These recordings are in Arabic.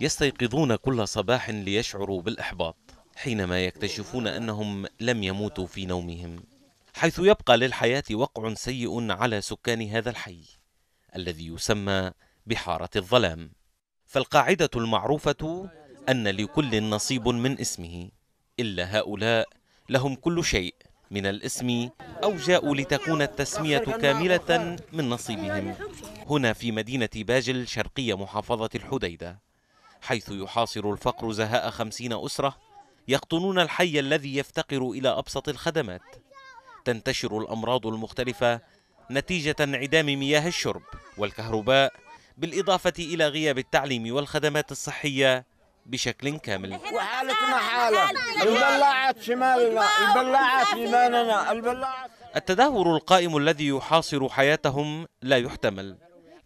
يستيقظون كل صباح ليشعروا بالإحباط حينما يكتشفون أنهم لم يموتوا في نومهم حيث يبقى للحياة وقع سيء على سكان هذا الحي الذي يسمى بحارة الظلام فالقاعدة المعروفة أن لكل نصيب من اسمه إلا هؤلاء لهم كل شيء من الاسم أو جاءوا لتكون التسمية كاملة من نصيبهم هنا في مدينة باجل شرقية محافظة الحديدة حيث يحاصر الفقر زهاء خمسين أسرة يقطنون الحي الذي يفتقر إلى أبسط الخدمات تنتشر الأمراض المختلفة نتيجة انعدام مياه الشرب والكهرباء بالإضافة إلى غياب التعليم والخدمات الصحية بشكل كامل وحالتنا حالة البلاعات شمالنا البلاعات يماننا البلاعات التدهور القائم الذي يحاصر حياتهم لا يحتمل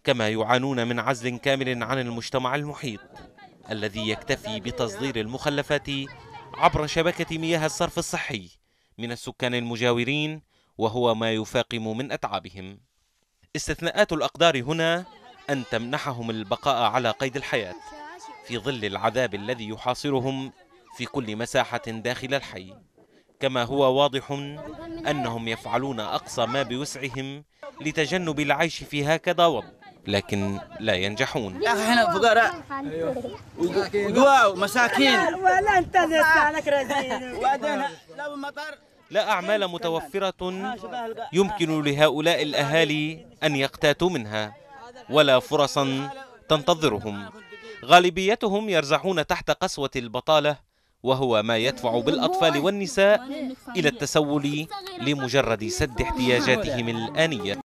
كما يعانون من عزل كامل عن المجتمع المحيط الذي يكتفي بتصدير المخلفات عبر شبكة مياه الصرف الصحي من السكان المجاورين وهو ما يفاقم من أتعابهم استثناءات الأقدار هنا أن تمنحهم البقاء على قيد الحياة في ظل العذاب الذي يحاصرهم في كل مساحة داخل الحي كما هو واضح أنهم يفعلون أقصى ما بوسعهم لتجنب العيش في هكذا وضع لكن لا ينجحون احنا فقراء وقواء ولا انت لو لا أعمال متوفرة يمكن لهؤلاء الأهالي أن يقتاتوا منها ولا فرصا تنتظرهم غالبيتهم يرزحون تحت قسوة البطالة وهو ما يدفع بالأطفال والنساء إلى التسول لمجرد سد احتياجاتهم الآنية